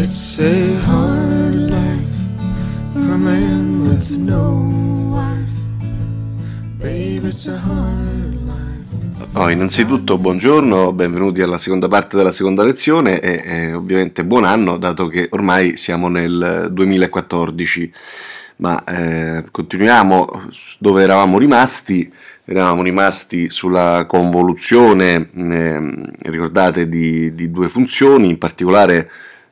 It's a hard life for a man with no wife. Baby, it's a hard life. Oh, innanzitutto buongiorno, benvenuti alla seconda parte della seconda lezione e, e ovviamente buon anno dato che ormai siamo nel 2014 ma eh, continuiamo dove eravamo rimasti, eravamo rimasti sulla convoluzione, eh, ricordate, di, di, due funzioni, in particolare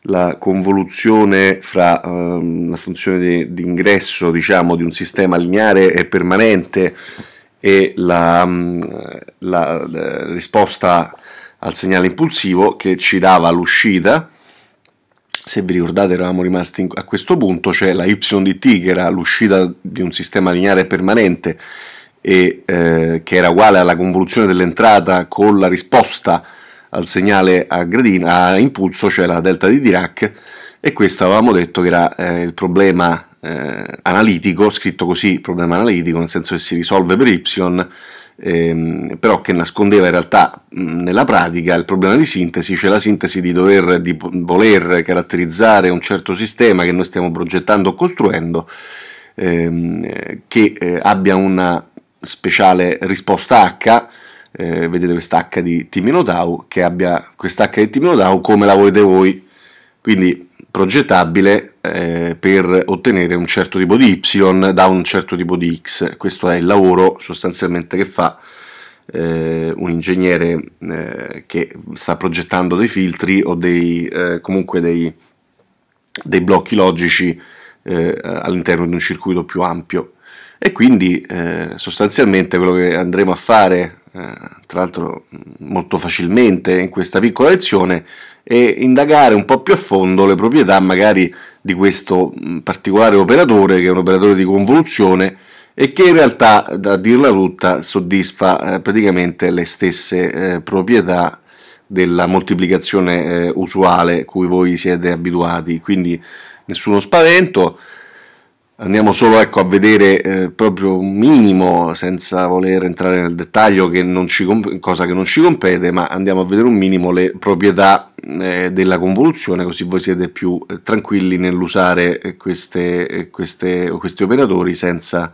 la convoluzione fra ehm, la funzione di, di ingresso diciamo, di un sistema lineare e permanente e la, mm, la eh, risposta al segnale impulsivo che ci dava l'uscita. Se vi ricordate eravamo rimasti in, a questo punto, c'è cioè la y che era l'uscita di un sistema lineare permanente e eh, che era uguale alla convoluzione dell'entrata con la risposta al segnale a, gradino, a impulso, cioè la delta di Dirac, e questo avevamo detto che era eh, il problema eh, analitico, scritto così, problema analitico, nel senso che si risolve per y, ehm, però che nascondeva in realtà mh, nella pratica il problema di sintesi, cioè la sintesi di dover, di voler caratterizzare un certo sistema che noi stiamo progettando o costruendo, ehm, che eh, abbia una speciale risposta H, eh, vedete questa H di Timinodau, che abbia questa H di Timinodau come la volete voi, quindi progettabile eh, per ottenere un certo tipo di Y da un certo tipo di X. Questo è il lavoro sostanzialmente che fa eh, un ingegnere eh, che sta progettando dei filtri o dei, eh, comunque dei, dei, blocchi logici eh, all'interno di un circuito più ampio. E quindi eh, sostanzialmente quello che andremo a fare eh, tra l'altro mm, molto facilmente in questa piccola lezione e indagare un po' più a fondo le proprietà magari di questo mm, particolare operatore che è un operatore di convoluzione e che in realtà da dirla tutta soddisfa eh, praticamente le stesse eh, proprietà della moltiplicazione eh, usuale cui voi siete abituati quindi nessuno spavento Andiamo solo ecco, a vedere eh, proprio un minimo, senza voler entrare nel dettaglio, che comp- cosa che non ci compete, ma andiamo a vedere un minimo le proprietà eh, della convoluzione, così voi siete più eh, tranquilli nell'usare eh, queste, eh, queste, questi operatori senza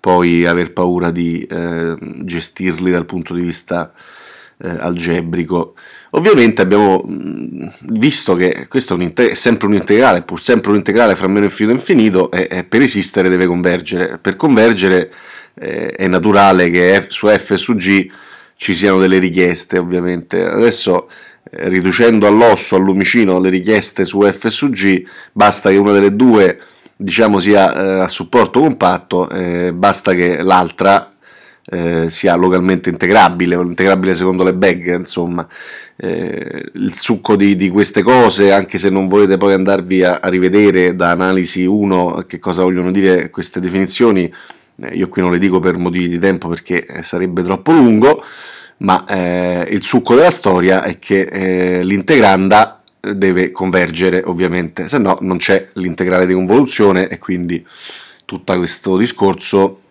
poi aver paura di eh, gestirli dal punto di vista eh, algebrico. Ovviamente abbiamo mm, visto che questo è, un è sempre un integrale, pur sempre un integrale fra meno infinito e infinito, e, e per esistere deve convergere. Per convergere eh, è naturale che f, su f e su g ci siano delle richieste, ovviamente. Adesso eh, riducendo all'osso, al lumicino, le richieste su f e su g, basta che una delle due diciamo sia eh, a supporto compatto, eh, basta che l'altra eh, sia localmente integrabile, o integrabile secondo le bag, insomma, eh, il succo di, di, queste cose, anche se non volete poi andarvi a, a rivedere da analisi 1 che cosa vogliono dire queste definizioni, eh, io qui non le dico per motivi di tempo perché eh, sarebbe troppo lungo, ma eh, il succo della storia è che eh, l'integranda deve convergere ovviamente, se no non c'è l'integrale di convoluzione e quindi tutto questo discorso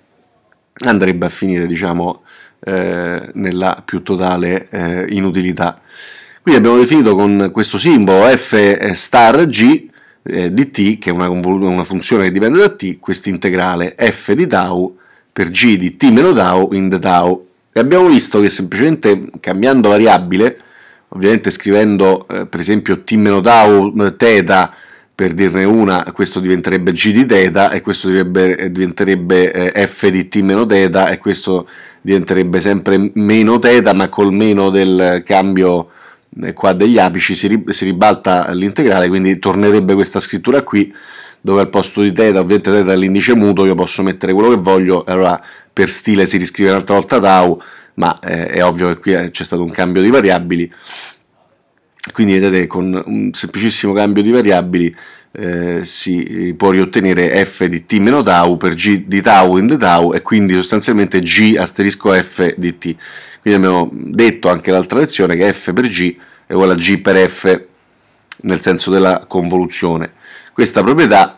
andrebbe a finire diciamo, eh, nella più totale eh, inutilità. Quindi abbiamo definito con questo simbolo f eh, star g eh, di t, che è una, una, funzione che dipende da t, questa integrale f di tau per g di t meno tau in the tau. E abbiamo visto che semplicemente cambiando variabile, ovviamente scrivendo eh, per esempio t meno tau, eh, teta per dirne una, questo diventerebbe G di Theta e questo eh, diventerebbe, eh, F di T meno Theta e questo diventerebbe sempre meno teta, ma col meno del cambio eh, qua degli apici si, ribalta l'integrale quindi tornerebbe questa scrittura qui dove al posto di teta, ovviamente teta è l'indice muto io posso mettere quello che voglio allora per stile si riscrive un'altra volta Tau ma è ovvio che qui c'è stato un cambio di variabili quindi vedete con un semplicissimo cambio di variabili eh, si eh, può riottenere f di t meno tau per g di tau in the tau e quindi sostanzialmente g asterisco f di t quindi abbiamo detto anche l'altra lezione che f per g è uguale a g per f nel senso della convoluzione questa proprietà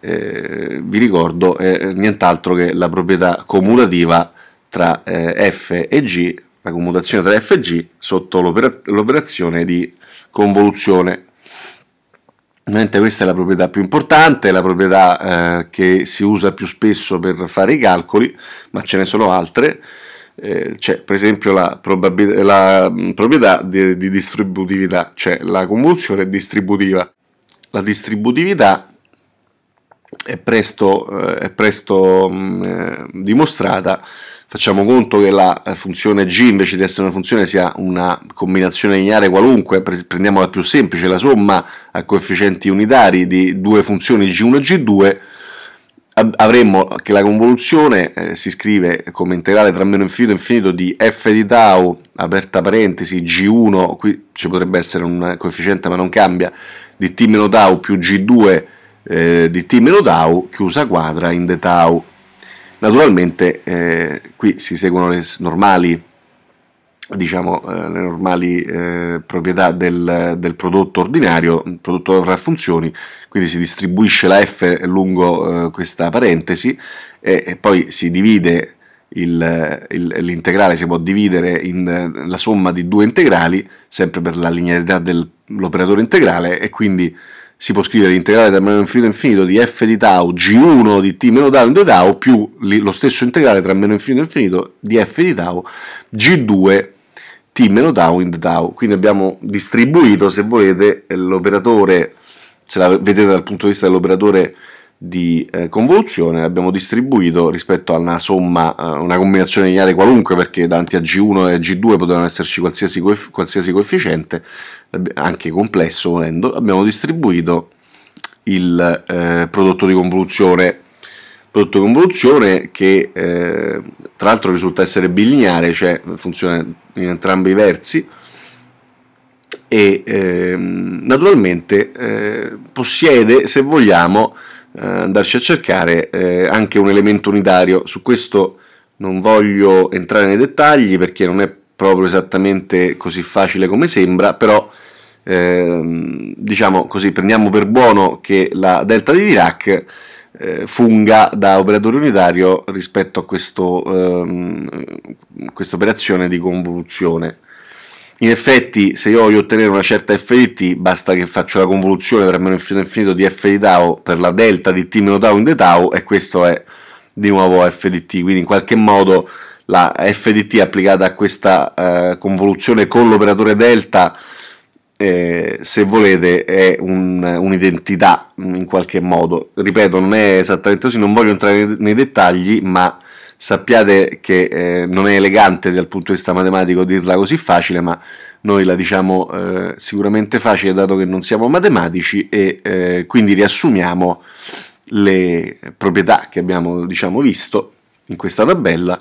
eh, vi ricordo è nient'altro che la proprietà commutativa tra eh, f e g la commutazione tra F e G sotto l'oper- l'operazione di convoluzione. Ovviamente questa è la proprietà più importante, la proprietà eh, che si usa più spesso per fare i calcoli, ma ce ne sono altre. Eh, c'è per esempio la, probabil- la mm, proprietà di, di, distributività, cioè la convoluzione distributiva. La distributività è presto, eh, è presto mh, mm, eh, dimostrata Facciamo conto che la eh, funzione g invece di essere una funzione sia una combinazione lineare qualunque, prendiamo la più semplice, la somma a coefficienti unitari di due funzioni g1 e g2, avremmo che la convoluzione eh, si scrive come integrale tra meno infinito e infinito di f di tau, aperta parentesi, g1, qui ci potrebbe essere un coefficiente ma non cambia, di t meno tau più g2 eh, di t meno tau, chiusa quadra in d tau. Naturalmente eh, qui si seguono le normali, diciamo, eh, le normali eh, proprietà del, del, prodotto ordinario, il prodotto avrà funzioni, quindi si distribuisce la F lungo eh, questa parentesi e, e, poi si divide l'integrale si può dividere in eh, la somma di due integrali sempre per la linearità dell'operatore integrale e quindi si può scrivere l'integrale tra meno infinito e infinito di f di tau g1 di t meno tau in 2 tau più lo stesso integrale tra meno infinito e infinito di f di tau g2 t meno tau in tau. Quindi abbiamo distribuito, se volete, l'operatore, se la vedete dal punto di vista dell'operatore di eh, convoluzione l'abbiamo distribuito rispetto a una somma, eh, una combinazione lineare qualunque perché davanti a G1 e a G2 potevano esserci qualsiasi, coef- qualsiasi coefficiente anche complesso volendo abbiamo distribuito il eh, prodotto di convoluzione prodotto di convoluzione che eh, tra l'altro risulta essere bilineare, cioè funziona in entrambi i versi e eh, naturalmente eh, possiede, se vogliamo, andarci a cercare eh, anche un elemento unitario. Su questo non voglio entrare nei dettagli perché non è proprio esattamente così facile come sembra, però eh, diciamo così prendiamo per buono che la delta di Dirac eh, funga da operatore unitario rispetto a ehm, questa ehm, operazione di convoluzione. In effetti, se io voglio ottenere una certa f di t, basta che faccio la convoluzione tra meno infinito e infinito di f di tau per la delta di t meno tau in d tau, e questo è di nuovo f di t. Quindi, in qualche modo, la f di t applicata a questa eh, convoluzione con l'operatore delta, eh, se volete, è un, un'identità in qualche modo. Ripeto, non è esattamente così, non voglio entrare nei dettagli, ma sappiate che eh, non è elegante dal punto di vista matematico dirla così facile, ma noi la diciamo eh, sicuramente facile dato che non siamo matematici e eh, quindi riassumiamo le proprietà che abbiamo diciamo, visto in questa tabella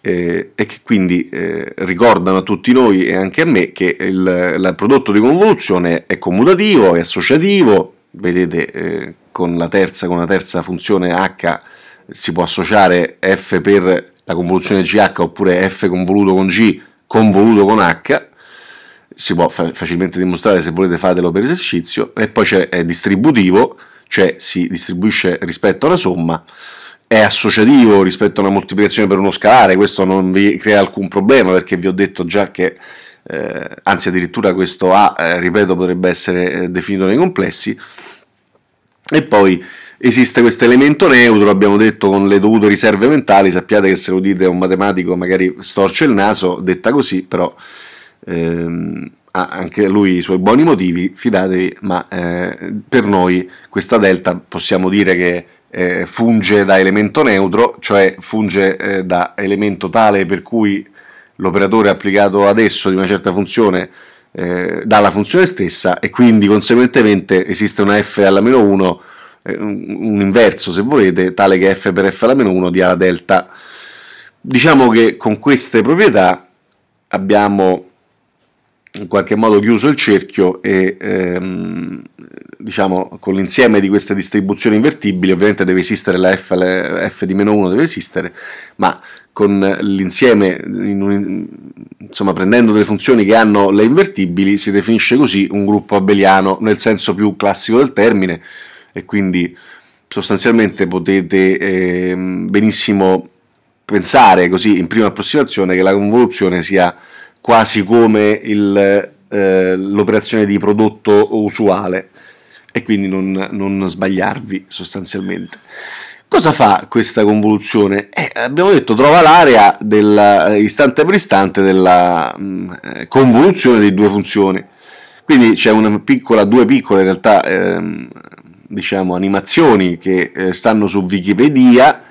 eh, e che quindi eh, ricordano a tutti noi e anche a me che il, il prodotto di convoluzione è commutativo, è associativo, vedete eh, con la terza, con la terza funzione h si può associare F per la convoluzione GH oppure F convoluto con G convoluto con H si può facilmente dimostrare se volete fatelo per esercizio e poi è distributivo cioè si distribuisce rispetto a una somma è associativo rispetto a una moltiplicazione per uno scalare questo non vi crea alcun problema perché vi ho detto già che eh, anzi addirittura questo A eh, ripeto potrebbe essere eh, definito nei complessi e poi esiste questo elemento neutro, abbiamo detto con le dovute riserve mentali, sappiate che se lo dite a un matematico magari storce il naso, detta così, però ehm, ha anche lui i suoi buoni motivi, fidatevi, ma eh, per noi questa delta possiamo dire che eh, funge da elemento neutro, cioè funge eh, da elemento tale per cui l'operatore applicato adesso di una certa funzione eh, dà la funzione stessa e quindi conseguentemente esiste una f alla meno 1 eh, un inverso se volete, tale che f per f alla meno 1 dia la delta. Diciamo che con queste proprietà abbiamo in qualche modo chiuso il cerchio e ehm, diciamo con l'insieme di queste distribuzioni invertibili ovviamente deve esistere la f, la f di meno 1 deve esistere ma con l'insieme in un, insomma prendendo delle funzioni che hanno le invertibili si definisce così un gruppo abeliano nel senso più classico del termine e quindi sostanzialmente potete eh, benissimo pensare così in prima approssimazione che la convoluzione sia quasi come il, eh, l'operazione di prodotto usuale e quindi non, non sbagliarvi sostanzialmente. Cosa fa questa convoluzione? Eh, abbiamo detto trova l'area della, eh, istante per istante della mh, mm, eh, convoluzione di due funzioni. Quindi c'è una piccola, due piccole in realtà ehm, diciamo, animazioni che eh, stanno su Wikipedia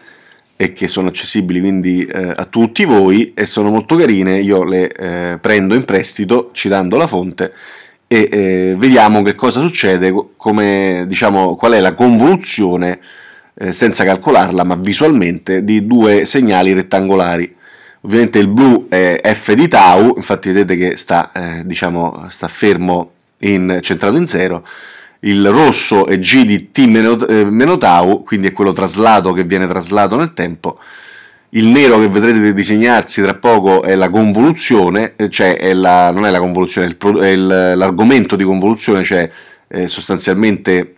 e che sono accessibili quindi eh, a tutti voi e sono molto carine, io le eh, prendo in prestito citando la fonte e eh, vediamo che cosa succede, come, diciamo, qual è la convoluzione eh, senza calcolarla ma visualmente di due segnali rettangolari. Ovviamente il blu è F di tau, infatti vedete che sta, eh, diciamo, sta fermo in, centrato in zero, il rosso è G di T meno, eh, meno tau, quindi è quello traslato che viene traslato nel tempo, il nero che vedrete disegnarsi tra poco è la convoluzione, eh, cioè è la, non è la convoluzione, è, pro, è il, l'argomento di convoluzione, cioè eh, sostanzialmente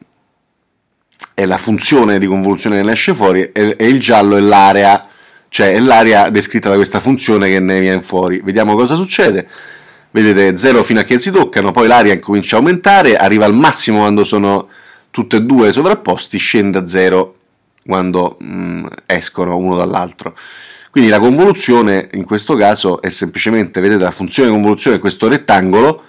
è la funzione di convoluzione che ne esce fuori, e, e il giallo è l'area, cioè è l'area descritta da questa funzione che ne viene fuori. Vediamo cosa succede vedete 0 fino a che si toccano, poi l'aria comincia a aumentare, arriva al massimo quando sono tutti e due sovrapposti, scende a 0 quando mm, escono uno dall'altro. Quindi la convoluzione in questo caso è semplicemente, vedete la funzione convoluzione è questo rettangolo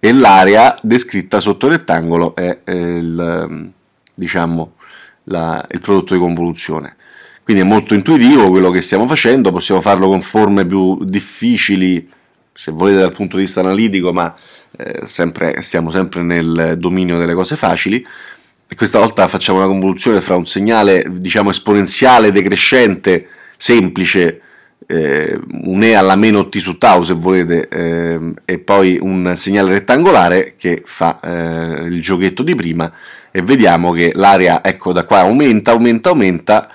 e l'area descritta sotto il rettangolo è eh, il, mm, diciamo, la, il prodotto di convoluzione. Quindi è molto intuitivo quello che stiamo facendo, possiamo farlo con forme più difficili, se volete dal punto di vista analitico, ma eh, sempre, stiamo sempre nel dominio delle cose facili. E questa volta facciamo una convoluzione fra un segnale diciamo esponenziale, decrescente, semplice, eh, un E alla meno T su tau se volete, ehm, e poi un segnale rettangolare che fa eh, il giochetto di prima e vediamo che l'area, ecco da qua aumenta, aumenta, aumenta,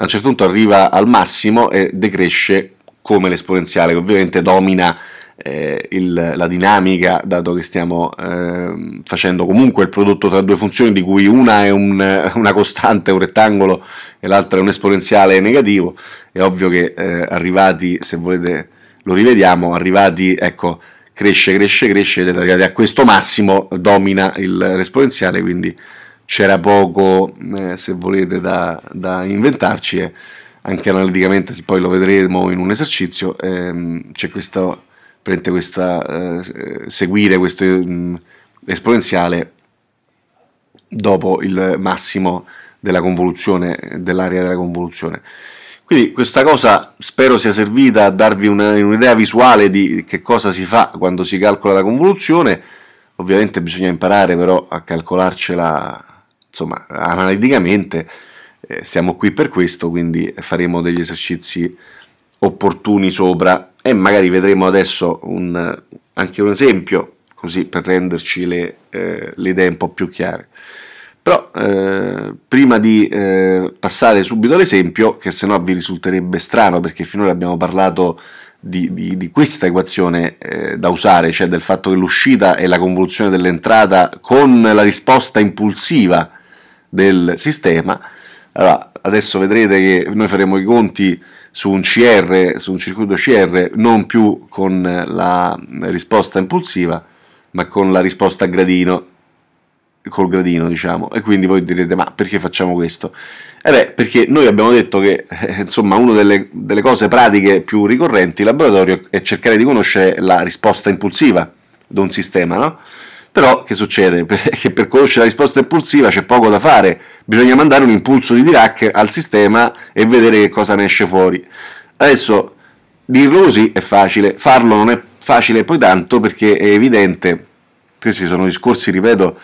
a un certo punto arriva al massimo e decresce come l'esponenziale, che ovviamente domina eh, il, la dinamica, dato che stiamo eh, facendo comunque il prodotto tra due funzioni, di cui una è un, una costante, un rettangolo, e l'altra è un esponenziale negativo, è ovvio che eh, arrivati, se volete lo rivediamo, arrivati, ecco, cresce, cresce, cresce, ed arrivati a questo massimo domina il, l'esponenziale, quindi c'era poco, eh, se volete, da, da inventarci. E anche analiticamente, se poi lo vedremo in un esercizio, ehm, c'è questa, questa eh, seguire questo mh, mm, esponenziale dopo il massimo della convoluzione, dell'area della convoluzione. Quindi questa cosa spero sia servita a darvi un'idea visuale di che cosa si fa quando si calcola la convoluzione, ovviamente bisogna imparare però a calcolarcela insomma, analiticamente eh, siamo qui per questo, quindi faremo degli esercizi opportuni sopra e magari vedremo adesso un, anche un esempio, così per renderci le, eh, le idee un po' più chiare. Però eh, prima di eh, passare subito all'esempio, che se no vi risulterebbe strano perché finora abbiamo parlato di, di, di, questa equazione eh, da usare, cioè del fatto che l'uscita è la convoluzione dell'entrata con la risposta impulsiva del sistema. Allora, adesso vedrete che noi faremo i conti su un CR, su un circuito CR, non più con la risposta impulsiva, ma con la risposta a gradino, col gradino diciamo, e quindi voi direte ma perché facciamo questo? Eh beh, perché noi abbiamo detto che eh, insomma una delle, delle, cose pratiche più ricorrenti in laboratorio è cercare di conoscere la risposta impulsiva di un sistema, no? Però che succede? Che per conoscere la risposta impulsiva c'è poco da fare, bisogna mandare un impulso di Dirac al sistema e vedere che cosa ne esce fuori. Adesso dirlo così è facile, farlo non è facile poi tanto perché è evidente, questi sono discorsi, ripeto,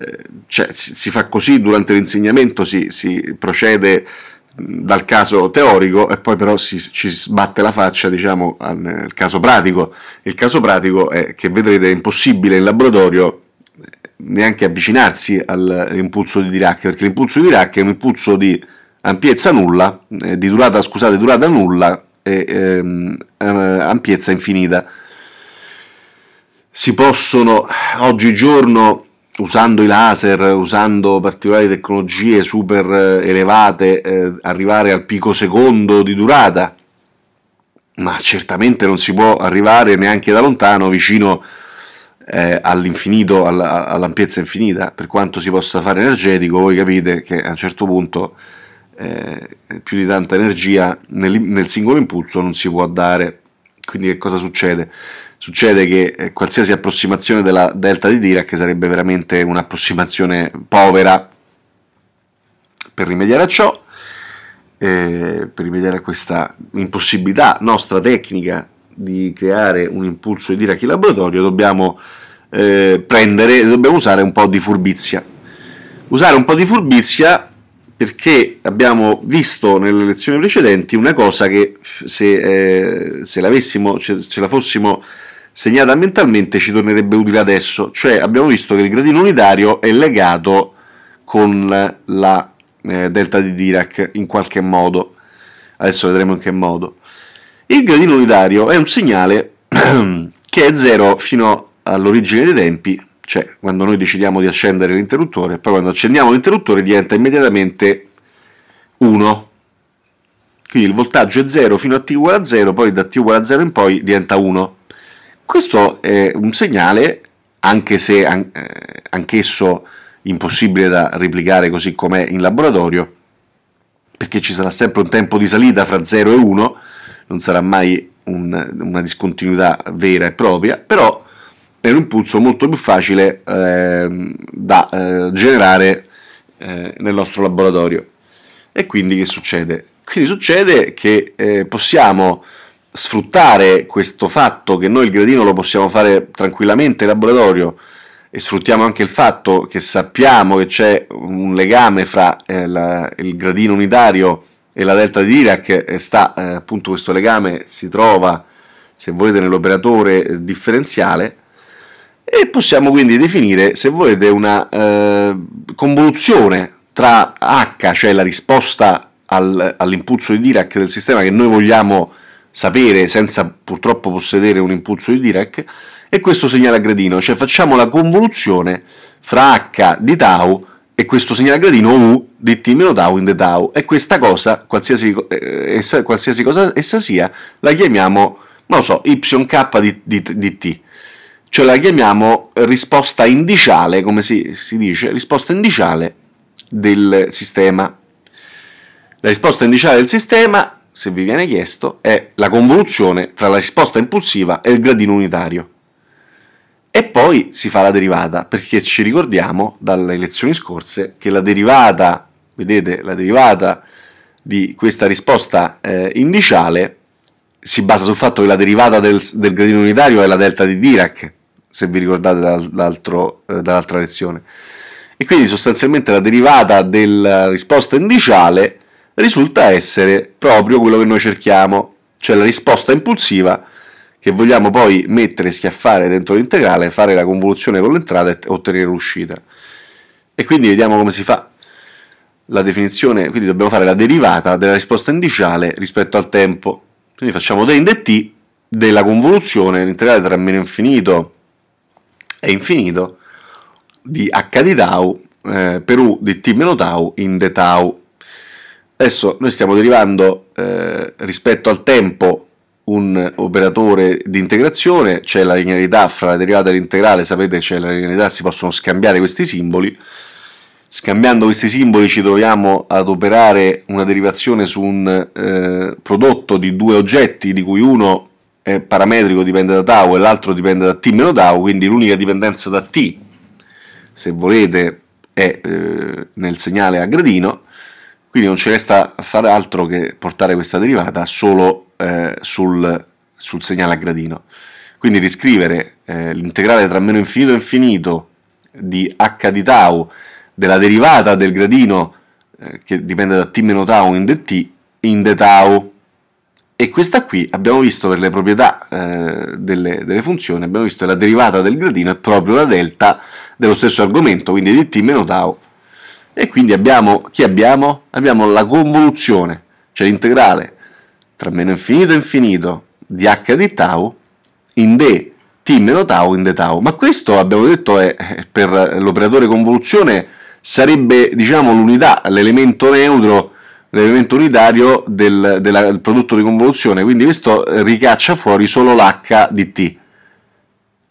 eh, cioè, si, fa così durante l'insegnamento, si, si procede dal caso teorico e poi però si, ci sbatte la faccia diciamo nel caso pratico il caso pratico è che vedrete è impossibile in laboratorio eh, neanche avvicinarsi all'impulso di Dirac perché l'impulso di Dirac è un impulso di ampiezza nulla eh, di durata scusate durata nulla e ehm, eh, ampiezza infinita si possono oggigiorno usando i laser, usando particolari tecnologie super eh, elevate, eh, arrivare al pico secondo di durata, ma certamente non si può arrivare neanche da lontano vicino eh, all'infinito, alla, all'ampiezza infinita, per quanto si possa fare energetico, voi capite che a un certo punto eh, più di tanta energia nel, nel singolo impulso non si può dare. Quindi che cosa succede? succede che eh, qualsiasi approssimazione della delta di Dirac sarebbe veramente un'approssimazione povera per rimediare a ciò, eh, per rimediare a questa impossibilità nostra tecnica di creare un impulso di Dirac in laboratorio, dobbiamo eh, prendere, dobbiamo usare un po' di furbizia. Usare un po' di furbizia perché abbiamo visto nelle lezioni precedenti una cosa che se, eh, se l'avessimo, ce, ce la fossimo segnata mentalmente ci tornerebbe utile adesso, cioè abbiamo visto che il gradino unitario è legato con la eh, delta di Dirac in qualche modo, adesso vedremo in che modo. Il gradino unitario è un segnale che è 0 fino all'origine dei tempi cioè quando noi decidiamo di accendere l'interruttore, poi quando accendiamo l'interruttore diventa immediatamente 1. Quindi il voltaggio è 0 fino a t uguale a 0, poi da t uguale a 0 in poi diventa 1. Questo è un segnale, anche se an- eh, anch'esso impossibile da replicare così com'è in laboratorio, perché ci sarà sempre un tempo di salita fra 0 e 1, non sarà mai un, una discontinuità vera e propria, però per un puzzo molto più facile eh, da eh, generare eh, nel nostro laboratorio. E quindi che succede? Quindi succede che eh, possiamo sfruttare questo fatto che noi il gradino lo possiamo fare tranquillamente in laboratorio e sfruttiamo anche il fatto che sappiamo che c'è un legame fra eh, la, il gradino unitario e la delta di Dirac e sta eh, appunto questo legame si trova se volete nell'operatore differenziale e possiamo quindi definire, se volete, una eh, convoluzione tra H, cioè la risposta al, all'impulso di Dirac del sistema che noi vogliamo sapere senza purtroppo possedere un impulso di Dirac, e questo segnale a gradino, cioè facciamo la convoluzione fra H di tau e questo segnale a gradino U di T meno tau in the tau, e questa cosa, qualsiasi, eh, essa, qualsiasi cosa essa sia, la chiamiamo, non lo so, yk di, di, di T ce cioè la chiamiamo risposta indiciale, come si, si, dice, risposta indiciale del sistema. La risposta indiciale del sistema, se vi viene chiesto, è la convoluzione tra la risposta impulsiva e il gradino unitario. E poi si fa la derivata, perché ci ricordiamo dalle lezioni scorse che la derivata, vedete, la derivata di questa risposta eh, indiciale si basa sul fatto che la derivata del, del gradino unitario è la delta di Dirac, se vi ricordate dall'altro, eh, dall'altra lezione. E quindi sostanzialmente la derivata della risposta indiciale risulta essere proprio quello che noi cerchiamo, cioè la risposta impulsiva che vogliamo poi mettere, schiaffare dentro l'integrale, fare la convoluzione con l'entrata e ottenere l'uscita. E quindi vediamo come si fa la definizione, quindi dobbiamo fare la derivata della risposta indiciale rispetto al tempo. Quindi facciamo d in dt della convoluzione, l'integrale tra meno infinito e infinito di H di tau eh, per U di T meno tau in de tau. Adesso noi stiamo derivando eh, rispetto al tempo un operatore di integrazione, c'è la linearità fra la derivata e l'integrale, sapete c'è la linearità, si possono scambiare questi simboli, scambiando questi simboli ci troviamo ad operare una derivazione su un eh, prodotto di due oggetti di cui uno eh, parametrico dipende da tau e l'altro dipende da t meno tau, quindi l'unica dipendenza da t, se volete, è eh, nel segnale a gradino, quindi non ci resta fare altro che portare questa derivata solo eh, sul, sul, segnale a gradino. Quindi riscrivere eh, l'integrale tra meno infinito e infinito di h di tau della derivata del gradino eh, che dipende da t meno tau in dt in d tau e questa qui abbiamo visto per le proprietà eh, delle, delle, funzioni, abbiamo visto che la derivata del gradino è proprio la delta dello stesso argomento, quindi di t meno tau. E quindi abbiamo, chi abbiamo? Abbiamo la convoluzione, cioè l'integrale tra meno infinito e infinito di h di tau in d t meno tau in d tau. Ma questo abbiamo detto è per l'operatore convoluzione sarebbe diciamo l'unità, l'elemento neutro l'elemento unitario del, del prodotto di convoluzione, quindi questo ricaccia fuori solo l'h di t,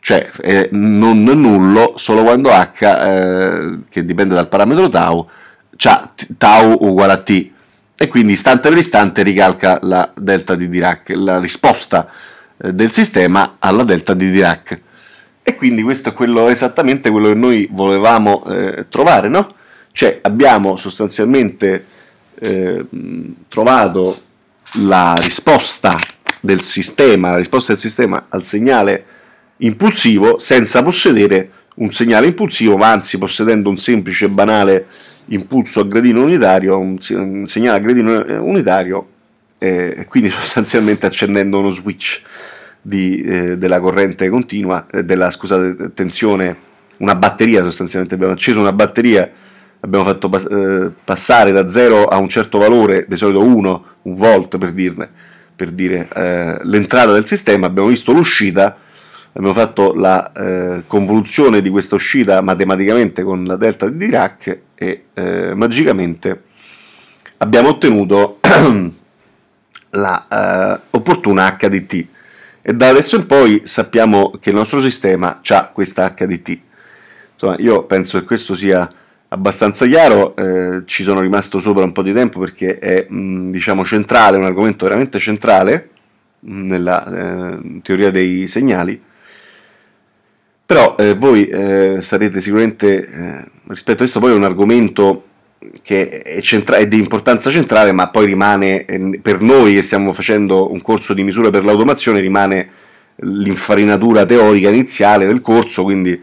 cioè è non nullo solo quando h, eh, che dipende dal parametro tau, ha tau uguale a t, e quindi istante per istante ricalca la delta di Dirac, la risposta eh, del sistema alla delta di Dirac. E quindi questo è quello, esattamente quello che noi volevamo eh, trovare, no? Cioè abbiamo sostanzialmente eh, trovato la risposta del sistema, la risposta del sistema al segnale impulsivo senza possedere un segnale impulsivo, ma anzi possedendo un semplice e banale impulso a gradino unitario, un, segnale a gradino eh, unitario, eh, quindi sostanzialmente accendendo uno switch di, eh, della corrente continua, eh, della scusate, tensione, una batteria sostanzialmente, abbiamo acceso una batteria abbiamo fatto eh, passare da 0 a un certo valore, di solito 1, un volt per, dirne, per dire eh, l'entrata del sistema, abbiamo visto l'uscita, abbiamo fatto la eh, convoluzione di questa uscita matematicamente con la delta di Dirac e eh, magicamente abbiamo ottenuto l'opportuna eh, opportuna HDT e da adesso in poi sappiamo che il nostro sistema ha questa HDT. Insomma, io penso che questo sia abbastanza chiaro, eh, ci sono rimasto sopra un po' di tempo perché è mh, mm, diciamo centrale, un argomento veramente centrale mm, nella eh, teoria dei segnali, però eh, voi eh, sarete sicuramente, eh, rispetto a questo poi è un argomento che è, centra- è di importanza centrale, ma poi rimane, eh, per noi che stiamo facendo un corso di misura per l'automazione, rimane l'infarinatura teorica iniziale del corso, quindi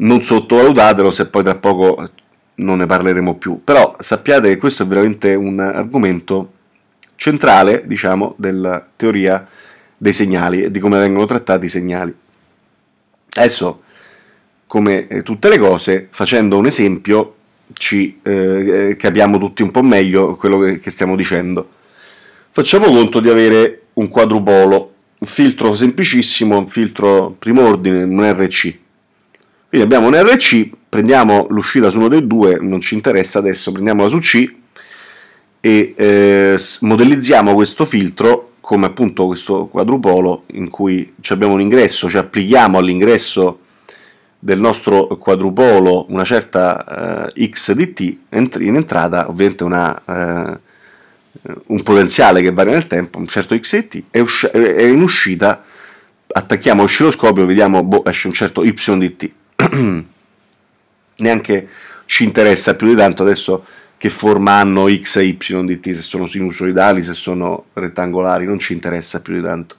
non sottovalutatelo se poi tra poco non ne parleremo più, però sappiate che questo è veramente un argomento centrale, diciamo, della teoria dei segnali e di come vengono trattati i segnali. Adesso, come eh, tutte le cose, facendo un esempio ci eh, eh capiamo tutti un po' meglio quello che stiamo dicendo. Facciamo conto di avere un quadrupolo, un filtro semplicissimo, un filtro primordine, un RC. Quindi abbiamo un RC prendiamo l'uscita su uno dei due, non ci interessa adesso, prendiamola su C e eh, modellizziamo questo filtro come appunto questo quadrupolo in cui abbiamo un ingresso, ci applichiamo all'ingresso del nostro quadrupolo una certa eh, x di t in entrata, ovviamente una, eh, un potenziale che varia nel tempo, un certo x di t, e, in uscita attacchiamo l'oscilloscopio, vediamo boh, esce un certo y di t. neanche ci interessa più di tanto adesso che forma hanno x e y di t, se sono sinusoidali, se sono rettangolari, non ci interessa più di tanto.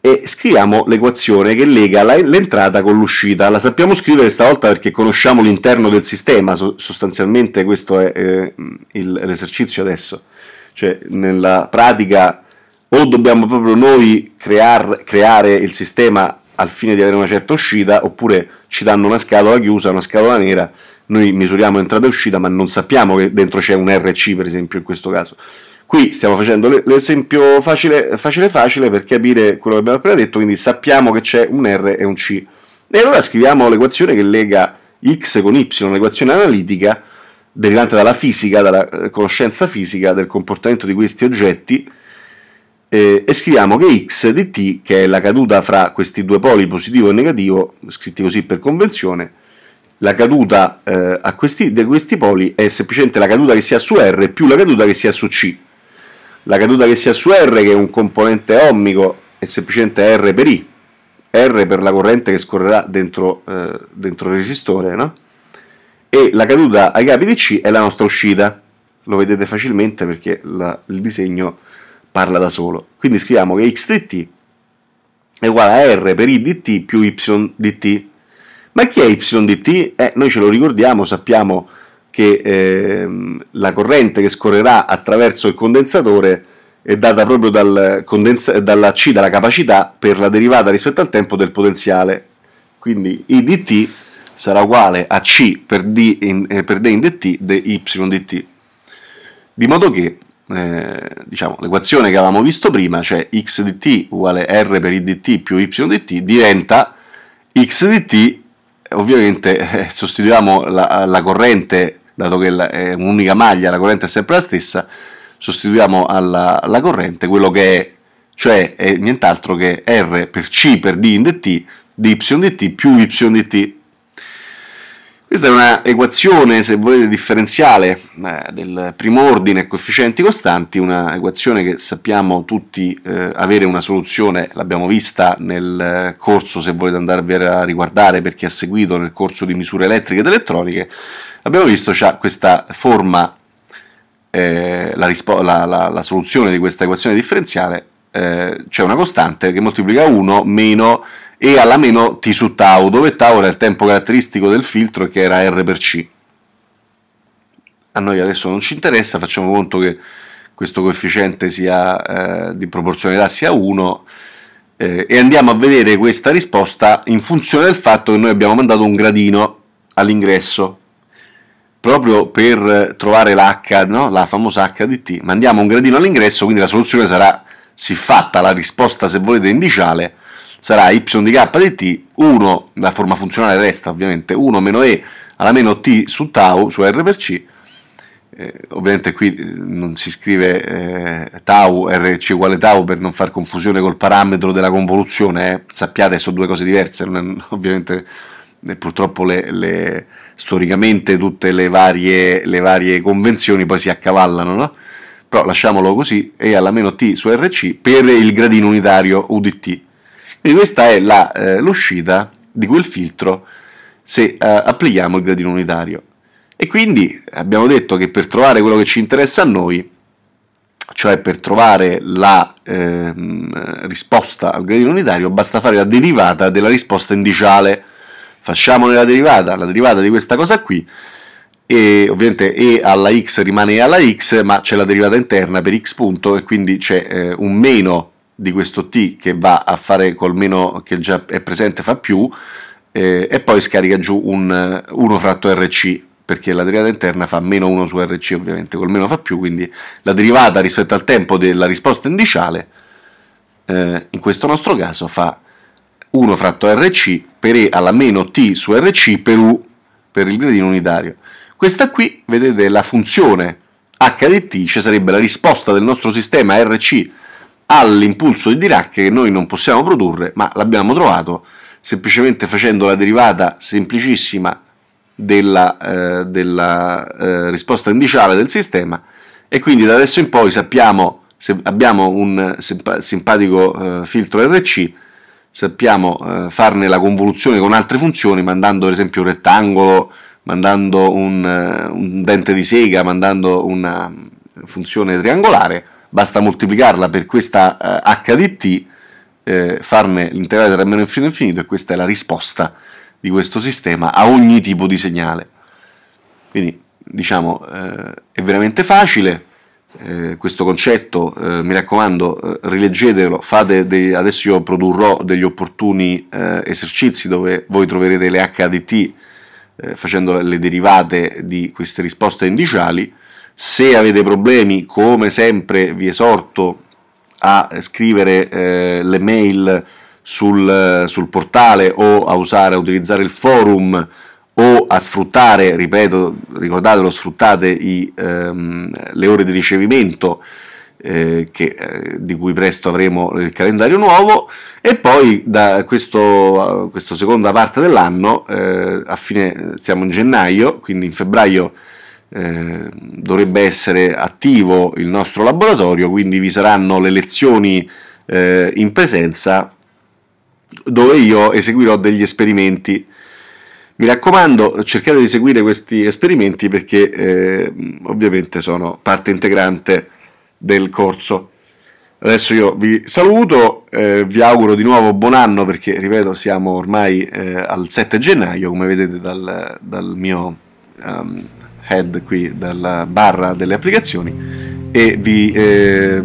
E scriviamo l'equazione che lega l'entrata con l'uscita. La sappiamo scrivere stavolta perché conosciamo l'interno del sistema, sostanzialmente questo è eh, l'esercizio adesso. Cioè, nella pratica o dobbiamo proprio noi crear, creare il sistema al fine di avere una certa uscita, oppure ci danno una scatola chiusa, una scatola nera, noi misuriamo entrata e uscita, ma non sappiamo che dentro c'è un RC, per esempio, in questo caso. Qui stiamo facendo l'esempio facile, facile facile per capire quello che abbiamo appena detto, quindi sappiamo che c'è un R e un C. E allora scriviamo l'equazione che lega x con y, l'equazione analitica derivante dalla fisica, dalla eh, conoscenza fisica del comportamento di questi oggetti, eh, e scriviamo che x di t, che è la caduta fra questi due poli positivo e negativo, scritti così per convenzione, la caduta eh, a questi, di questi poli è semplicemente la caduta che si ha su R più la caduta che si ha su C. La caduta che si ha su R, che è un componente ommico, è semplicemente R per I, R per la corrente che scorrerà dentro, eh, dentro il resistore, no? e la caduta ai capi di C è la nostra uscita. Lo vedete facilmente perché la, il disegno parla da solo. Quindi scriviamo che x di t è uguale a r per i di t più y di t. Ma chi è y di t? Eh, noi ce lo ricordiamo, sappiamo che eh, la corrente che scorrerà attraverso il condensatore è data proprio dal dalla C, dalla capacità per la derivata rispetto al tempo del potenziale. Quindi I di t sarà uguale a C per D in, eh, per D in dt dy dt. Di modo che eh, diciamo, l'equazione che avevamo visto prima, cioè x di t uguale r per i dt più y di t, diventa x di t, ovviamente eh, sostituiamo la, la, corrente, dato che è un'unica maglia, la corrente è sempre la stessa, sostituiamo alla, alla corrente quello che è, cioè è nient'altro che r per c per d in dt di y di t più y di t questa è una equazione, se volete, differenziale eh, del primo ordine a coefficienti costanti, una equazione che sappiamo tutti eh, avere una soluzione, l'abbiamo vista nel eh, corso, se volete andarvi a riguardare per chi ha seguito nel corso di misure elettriche ed elettroniche, abbiamo visto ha questa forma, eh, la, la, la, la, soluzione di questa equazione differenziale, eh, c'è una costante che moltiplica 1 meno e alla meno T su tau, dove tau era il tempo caratteristico del filtro che era R per C. A noi adesso non ci interessa, facciamo conto che questo coefficiente sia, eh, di proporzionalità sia 1 eh, e andiamo a vedere questa risposta in funzione del fatto che noi abbiamo mandato un gradino all'ingresso proprio per trovare l'H, no? la famosa H di T, mandiamo un gradino all'ingresso, quindi la soluzione sarà siffatta, la risposta se volete indiciale sarà y di k di t, 1, la forma funzionale resta ovviamente, 1 meno e alla meno t su tau, su r per c, eh, ovviamente qui eh, non si scrive eh, tau, rc uguale tau per non far confusione col parametro della convoluzione, eh. sappiate sono due cose diverse, è, ovviamente eh, purtroppo le, le, storicamente tutte le varie, le varie, convenzioni poi si accavallano, no? però lasciamolo così e alla meno t su rc per il gradino unitario u di t quindi questa è eh, l'uscita eh, di quel filtro se eh, applichiamo il gradino unitario. E quindi abbiamo detto che per trovare quello che ci interessa a noi, cioè per trovare la eh, risposta al gradino unitario, basta fare la derivata della risposta indiciale. Facciamone la derivata, la derivata di questa cosa qui, e ovviamente e alla x rimane e alla x, ma c'è la derivata interna per x punto e quindi c'è eh, un meno di questo T che va a fare col meno che già è presente fa più eh, e poi scarica giù un 1 eh, fratto RC perché la derivata interna fa meno 1 su RC ovviamente, col meno fa più, quindi la derivata rispetto al tempo della risposta iniziale eh, in questo nostro caso fa 1 fratto RC per E alla meno T su RC per U per il gradino unitario. Questa qui, vedete, la funzione H HDT, cioè sarebbe la risposta del nostro sistema RC all'impulso di Dirac che noi non possiamo produrre, ma l'abbiamo trovato semplicemente facendo la derivata semplicissima della, eh, della eh, risposta indiciale del sistema e quindi da adesso in poi sappiamo se abbiamo un eh, simpatico eh, filtro RC sappiamo eh, farne la convoluzione con altre funzioni mandando ad esempio un rettangolo mandando un, eh, un dente di sega mandando una mm, funzione triangolare basta moltiplicarla per questa eh, HDT, eh, farne l'integrale tra meno infinito e infinito e questa è la risposta di questo sistema a ogni tipo di segnale. Quindi diciamo eh, è veramente facile eh, questo concetto, eh, mi raccomando eh, rileggetelo, fate dei, adesso io produrrò degli opportuni esercizi dove voi troverete le HDT facendo le derivate di queste risposte indiciali se avete problemi, come sempre vi esorto a scrivere eh, le mail sul, sul, portale o a usare, a utilizzare il forum o a sfruttare, ripeto, ricordatelo, sfruttate i, ehm, le ore di ricevimento eh, che, eh, di cui presto avremo il calendario nuovo e poi da questo, questa seconda parte dell'anno, eh, a fine, siamo in gennaio, quindi in febbraio eh, dovrebbe essere attivo il nostro laboratorio, quindi vi saranno le lezioni eh, in presenza dove io eseguirò degli esperimenti. Mi raccomando, cercate di seguire questi esperimenti perché eh, ovviamente sono parte integrante del corso. Adesso io vi saluto, eh, vi auguro di nuovo buon anno perché, ripeto, siamo ormai eh, al 7 gennaio, come vedete dal, dal mio um, head qui dalla barra delle applicazioni e vi eh,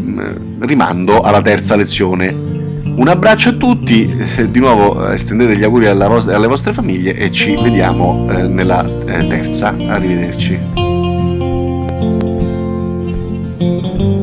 rimando alla terza lezione. Un abbraccio a tutti, eh, di nuovo eh, estendete gli auguri vo- alle vostre famiglie e ci vediamo eh, nella eh, terza. Arrivederci.